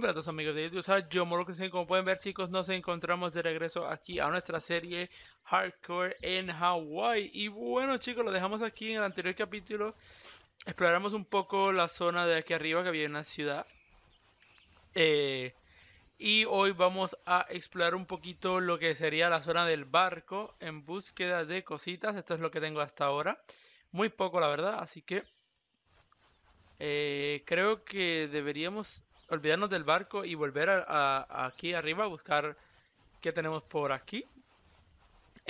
Hola a todos amigos de YouTube, yo sé como pueden ver chicos nos encontramos de regreso aquí a nuestra serie Hardcore en Hawaii Y bueno chicos, lo dejamos aquí en el anterior capítulo Exploramos un poco la zona de aquí arriba que había una ciudad eh, Y hoy vamos a explorar un poquito lo que sería la zona del barco en búsqueda de cositas Esto es lo que tengo hasta ahora, muy poco la verdad, así que... Eh, creo que deberíamos olvidarnos del barco y volver a, aquí arriba a buscar qué tenemos por aquí.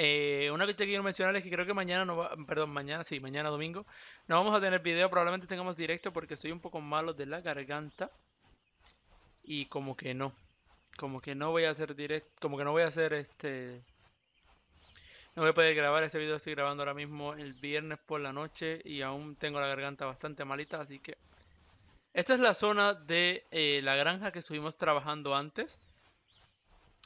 Eh, una que te quiero mencionar es que creo que mañana no va, perdón, mañana, sí, mañana domingo, no vamos a tener video, probablemente tengamos directo porque estoy un poco malo de la garganta. Y como que no, como que no voy a hacer directo, como que no voy a hacer este... No voy a poder grabar este video, estoy grabando ahora mismo el viernes por la noche y aún tengo la garganta bastante malita, así que esta es la zona de eh, la granja que estuvimos trabajando antes.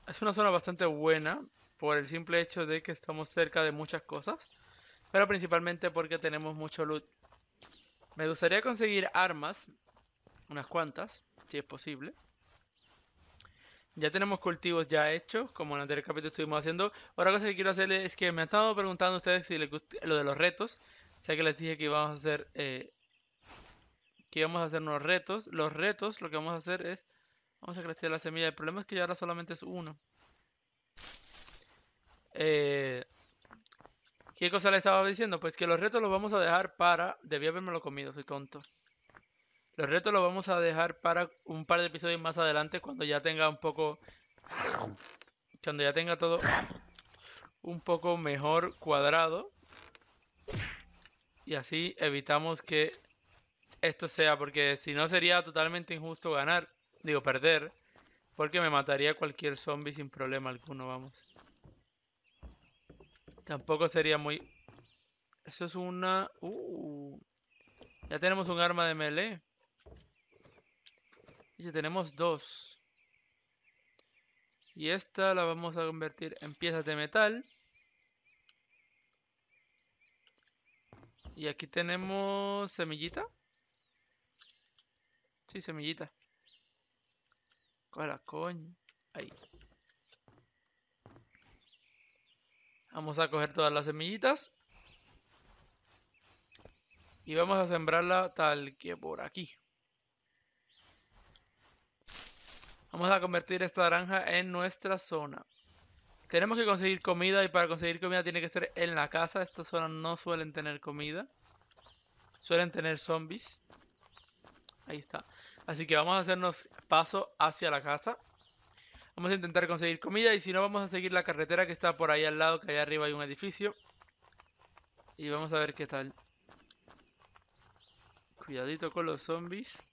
Es una zona bastante buena por el simple hecho de que estamos cerca de muchas cosas. Pero principalmente porque tenemos mucho loot. Me gustaría conseguir armas. Unas cuantas, si es posible. Ya tenemos cultivos ya hechos, como en el anterior capítulo estuvimos haciendo. Otra cosa que quiero hacerles es que me han estado preguntando a ustedes si les gusta lo de los retos. Sé que les dije que íbamos a hacer eh, que íbamos a hacer unos retos. Los retos lo que vamos a hacer es, vamos a crecer la semilla. El problema es que ya ahora solamente es uno. Eh, ¿Qué cosa le estaba diciendo? Pues que los retos los vamos a dejar para... Debí haberme lo comido, soy tonto. Los retos los vamos a dejar para un par de episodios más adelante cuando ya tenga un poco... Cuando ya tenga todo un poco mejor cuadrado. Y así evitamos que esto sea, porque si no sería totalmente injusto ganar, digo perder, porque me mataría cualquier zombie sin problema alguno, vamos. Tampoco sería muy... Eso es una... Uh, ya tenemos un arma de melee. Y ya tenemos dos. Y esta la vamos a convertir en piezas de metal. Y aquí tenemos semillita. Sí, semillita. la coño. Ahí. Vamos a coger todas las semillitas. Y vamos a sembrarla tal que por aquí. Vamos a convertir esta naranja en nuestra zona. Tenemos que conseguir comida y para conseguir comida tiene que ser en la casa. Estas zonas no suelen tener comida. Suelen tener zombies. Ahí está. Así que vamos a hacernos paso hacia la casa. Vamos a intentar conseguir comida y si no vamos a seguir la carretera que está por ahí al lado, que allá arriba hay un edificio. Y vamos a ver qué tal. Cuidadito con los zombies.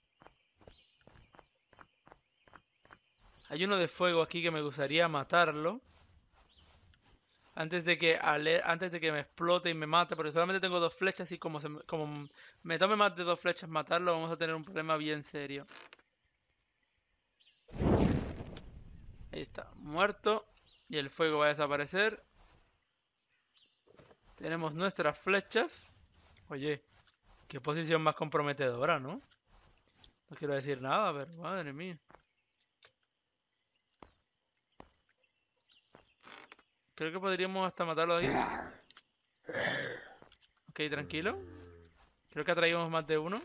Hay uno de fuego aquí que me gustaría matarlo antes de que antes de que me explote y me mate, porque solamente tengo dos flechas y como, como me tome más de dos flechas matarlo, vamos a tener un problema bien serio. Ahí está, muerto. Y el fuego va a desaparecer. Tenemos nuestras flechas. Oye, qué posición más comprometedora, ¿no? No quiero decir nada, pero madre mía. Creo que podríamos hasta matarlo ahí. Ok, tranquilo. Creo que atraímos más de uno.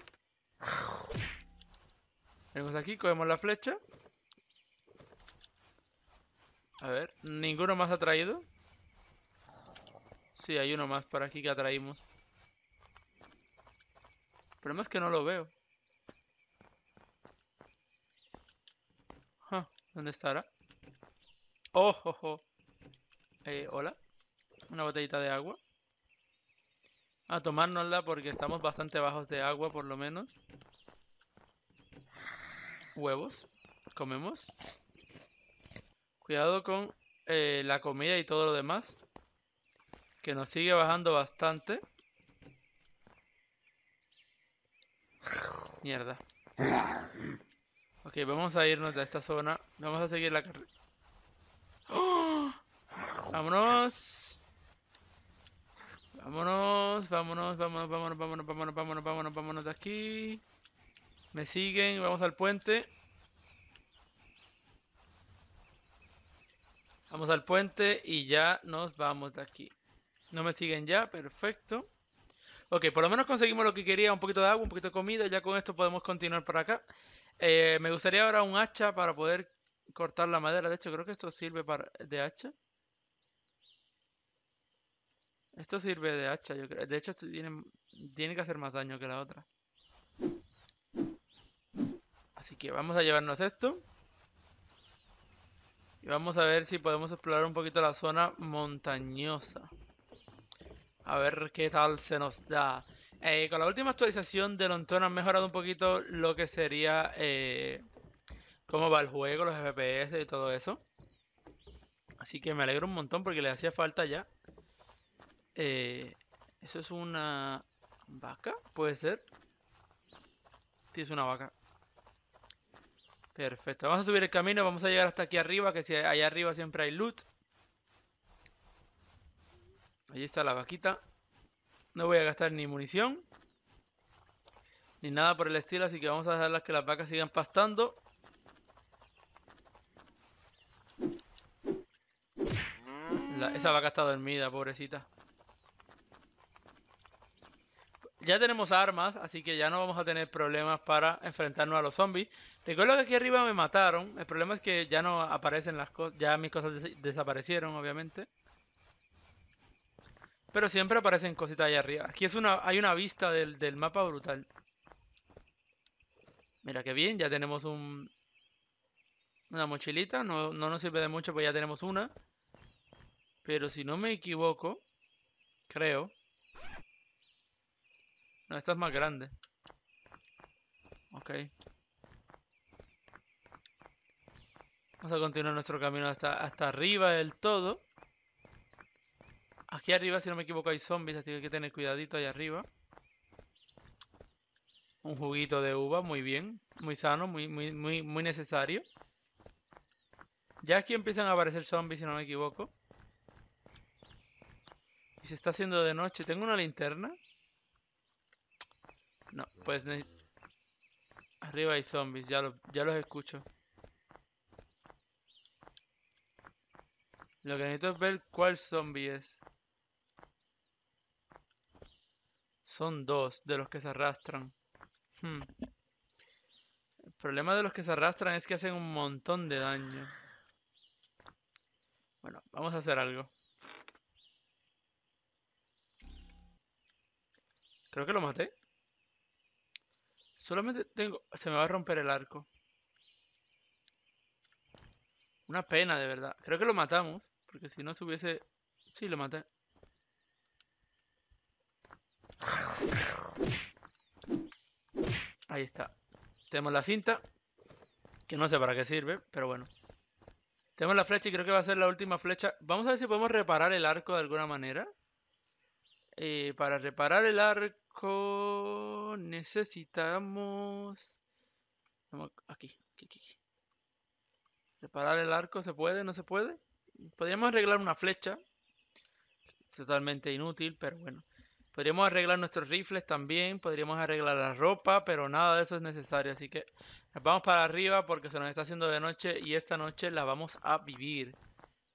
Venimos aquí, cogemos la flecha. A ver, ninguno más ha traído. Sí, hay uno más por aquí que atraímos. El problema es que no lo veo. ¿Dónde estará? ¡Oh, ojo oh eh, hola. Una botellita de agua. A tomárnosla porque estamos bastante bajos de agua por lo menos. Huevos. Comemos. Cuidado con eh, la comida y todo lo demás. Que nos sigue bajando bastante. Mierda. Ok, vamos a irnos de esta zona. Vamos a seguir la carrera. Vámonos. Vámonos, vámonos, vámonos, vámonos, vámonos, vámonos, vámonos, vámonos, vámonos de aquí. Me siguen, vamos al puente. Vamos al puente y ya nos vamos de aquí. No me siguen ya, perfecto. Ok, por lo menos conseguimos lo que quería, un poquito de agua, un poquito de comida, ya con esto podemos continuar para acá. Eh, me gustaría ahora un hacha para poder cortar la madera, de hecho creo que esto sirve para, de hacha. Esto sirve de hacha, yo creo. De hecho, tiene, tiene que hacer más daño que la otra. Así que vamos a llevarnos esto. Y vamos a ver si podemos explorar un poquito la zona montañosa. A ver qué tal se nos da. Eh, con la última actualización de Lonton han mejorado un poquito lo que sería eh, cómo va el juego, los FPS y todo eso. Así que me alegro un montón porque le hacía falta ya. Eh, ¿Eso es una vaca? ¿Puede ser? Sí, es una vaca. Perfecto. Vamos a subir el camino. Vamos a llegar hasta aquí arriba. Que si allá arriba siempre hay loot. Allí está la vaquita. No voy a gastar ni munición. Ni nada por el estilo. Así que vamos a dejarlas que las vacas sigan pastando. esa vaca está dormida, pobrecita. ya tenemos armas, así que ya no vamos a tener problemas para enfrentarnos a los zombies. Recuerdo que aquí arriba me mataron. El problema es que ya no aparecen las cosas. Ya mis cosas desaparecieron, obviamente. Pero siempre aparecen cositas allá arriba. Aquí es una, hay una vista del, mapa brutal. Mira qué bien, ya tenemos un, una mochilita. No, no nos sirve de mucho, pues ya tenemos una. Pero si no me equivoco, creo no, esta es más grande. Ok. Vamos a continuar nuestro camino hasta, hasta arriba del todo. Aquí arriba, si no me equivoco, hay zombies, así que hay que tener cuidadito ahí arriba. Un juguito de uva, muy bien. Muy sano, muy, muy, muy, muy necesario. Ya aquí empiezan a aparecer zombies, si no me equivoco. Y se está haciendo de noche. Tengo una linterna. No, pues... Arriba hay zombies, ya, ya los escucho. Lo que necesito es ver cuál zombie es. Son dos de los que se arrastran. Hmm. El problema de los que se arrastran es que hacen un montón de daño. Bueno, vamos a hacer algo. Creo que lo maté. Solamente tengo... Se me va a romper el arco. Una pena, de verdad. Creo que lo matamos. Porque si no se hubiese... Sí, lo maté. Ahí está. Tenemos la cinta. Que no sé para qué sirve, pero bueno. Tenemos la flecha y creo que va a ser la última flecha. Vamos a ver si podemos reparar el arco de alguna manera. Eh, para reparar el arco... Necesitamos... Aquí, Reparar el arco, ¿se puede? ¿No se puede? Podríamos arreglar una flecha. Totalmente inútil, pero bueno. Podríamos arreglar nuestros rifles también. Podríamos arreglar la ropa, pero nada de eso es necesario. Así que vamos para arriba porque se nos está haciendo de noche y esta noche la vamos a vivir.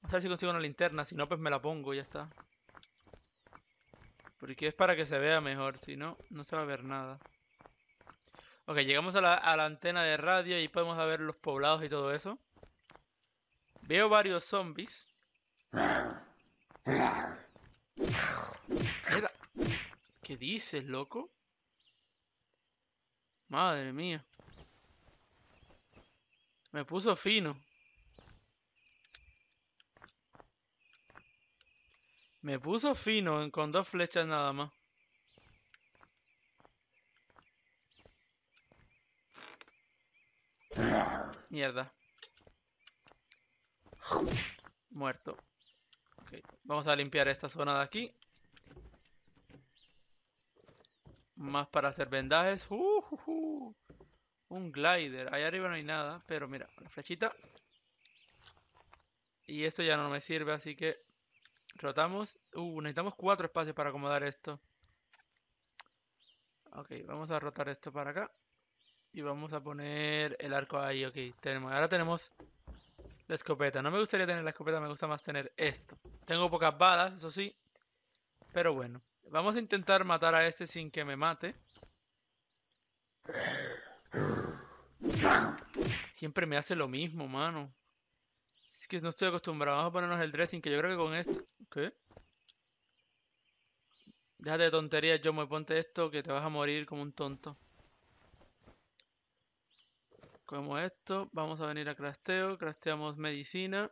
a ver si consigo una linterna. Si no, pues me la pongo ya está. Porque es para que se vea mejor, si no, no se va a ver nada. Ok, llegamos a la, antena de radio y podemos ver los poblados y todo eso. Veo varios zombies. ¿Qué dices, loco? Madre mía. Me puso fino. Me puso fino con dos flechas nada más. Mierda. Muerto. Vamos a limpiar esta zona de aquí. Más para hacer vendajes. Uh, uh, uh. Un glider. Allá arriba no hay nada. Pero mira, la flechita. Y esto ya no me sirve, así que Rotamos. Uh, necesitamos cuatro espacios para acomodar esto. Ok, vamos a rotar esto para acá. Y vamos a poner el arco ahí, ok. Tenemos, ahora tenemos la escopeta. No me gustaría tener la escopeta, me gusta más tener esto. Tengo pocas balas, eso sí. Pero bueno. Vamos a intentar matar a este sin que me mate. Siempre me hace lo mismo, mano. Es que no estoy acostumbrado. Vamos a ponernos el dressing, que yo creo que con esto... ¿Qué? Déjate de tonterías, yo me ponte esto que te vas a morir como un tonto. Como esto, vamos a venir a crasteo, crasteamos medicina.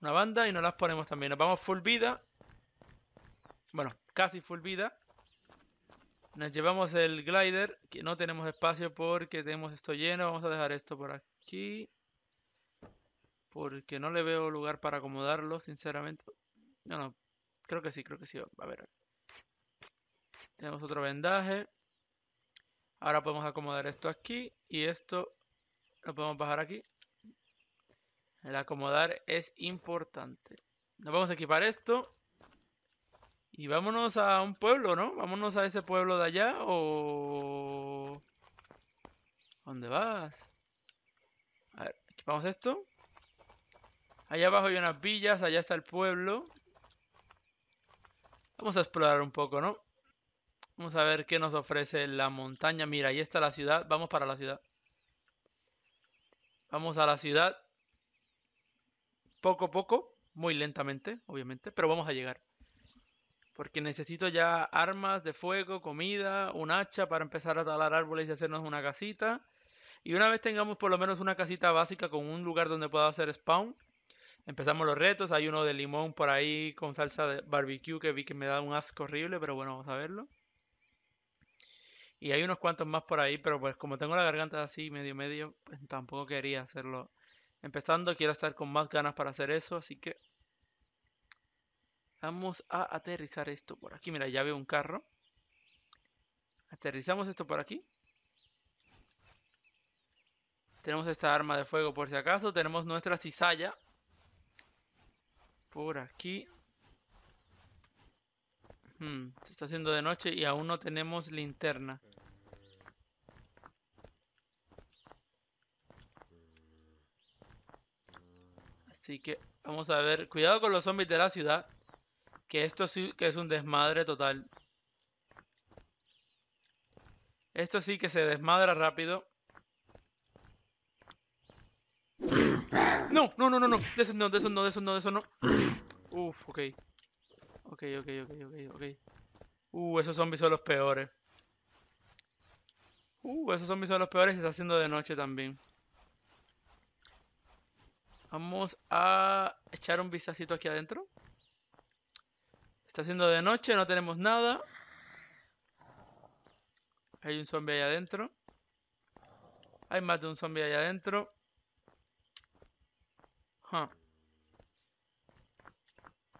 Una banda y nos las ponemos también. Nos vamos full vida. Bueno, casi full vida. Nos llevamos el glider, que no tenemos espacio porque tenemos esto lleno. Vamos a dejar esto por aquí porque no le veo lugar para acomodarlo, sinceramente. No, no, creo que sí, creo que sí. A ver. Tenemos otro vendaje. Ahora podemos acomodar esto aquí y esto lo podemos bajar aquí. El acomodar es importante. Nos vamos a equipar esto. Y vámonos a un pueblo, ¿no? Vámonos a ese pueblo de allá o... ¿Dónde vas? A ver, equipamos esto. Allá abajo hay unas villas, allá está el pueblo. Vamos a explorar un poco, ¿no? Vamos a ver qué nos ofrece la montaña. Mira, ahí está la ciudad. Vamos para la ciudad. Vamos a la ciudad. Poco a poco. Muy lentamente, obviamente. Pero vamos a llegar. Porque necesito ya armas de fuego, comida, un hacha para empezar a talar árboles y hacernos una casita. Y una vez tengamos por lo menos una casita básica con un lugar donde pueda hacer spawn, Empezamos los retos. Hay uno de limón por ahí con salsa de barbecue que vi que me da un asco horrible, pero bueno, vamos a verlo. Y hay unos cuantos más por ahí, pero pues como tengo la garganta así medio medio, pues tampoco quería hacerlo. Empezando, quiero estar con más ganas para hacer eso, así que vamos a aterrizar esto por aquí. Mira, ya veo un carro. Aterrizamos esto por aquí. Tenemos esta arma de fuego por si acaso. Tenemos nuestra cizalla. Por aquí. Hmm, se está haciendo de noche y aún no tenemos linterna. Así que vamos a ver. Cuidado con los zombies de la ciudad. Que esto sí que es un desmadre total. Esto sí que se desmadra rápido. No, no, no, no, no. De eso no, de eso no, de eso no, de eso no. Uf, ok. Ok, ok, ok, ok, ok. Uh, esos zombies son los peores. Uh, esos zombies son los peores se está haciendo de noche también. Vamos a echar un vistacito aquí adentro. Está haciendo de noche, no tenemos nada. Hay un zombie ahí adentro. Hay más de un zombie ahí adentro.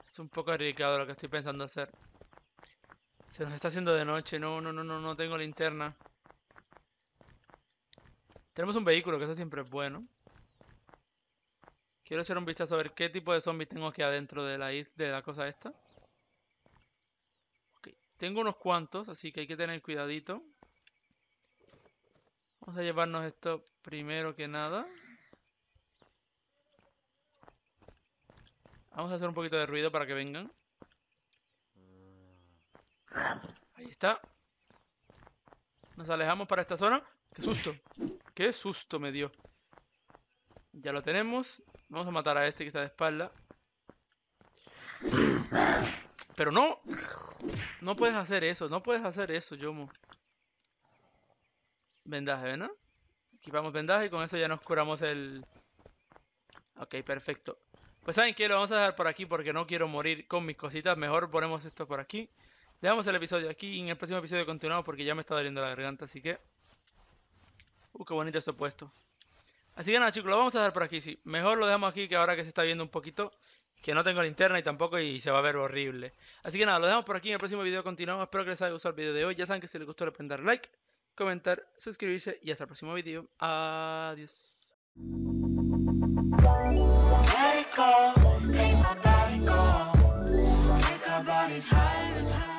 Es un poco arriesgado lo que estoy pensando hacer. Se nos está haciendo de noche. No, no, no, no, no tengo linterna. Tenemos un vehículo, que eso siempre es bueno. Quiero hacer un vistazo a ver qué tipo de zombies tengo aquí adentro de la, de la cosa esta. Tengo unos cuantos, así que hay que tener cuidadito. Vamos a llevarnos esto primero que nada. Vamos a hacer un poquito de ruido para que vengan. Ahí está. Nos alejamos para esta zona. ¡Qué susto! ¡Qué susto me dio! Ya lo tenemos. Vamos a matar a este que está de espalda. Pero no. No puedes hacer eso. No puedes hacer eso, Yomo. Vendaje, ¿verdad? Equipamos vendaje y con eso ya nos curamos el... Ok, perfecto. Pues saben que lo vamos a dejar por aquí porque no quiero morir con mis cositas. Mejor ponemos esto por aquí. Dejamos el episodio aquí y en el próximo episodio continuamos porque ya me está doliendo la garganta, así que... Uh, qué bonito ha puesto. Así que nada chicos, lo vamos a dejar por aquí, sí. Mejor lo dejamos aquí que ahora que se está viendo un poquito que no tengo linterna y tampoco y se va a ver horrible. Así que nada, lo dejamos por aquí. En el próximo video continuamos. Espero que les haya gustado el video de hoy. Ya saben que si les gustó le pueden dar like, comentar, suscribirse y hasta el próximo video. Adiós. go, my body go. Take our bodies higher and higher.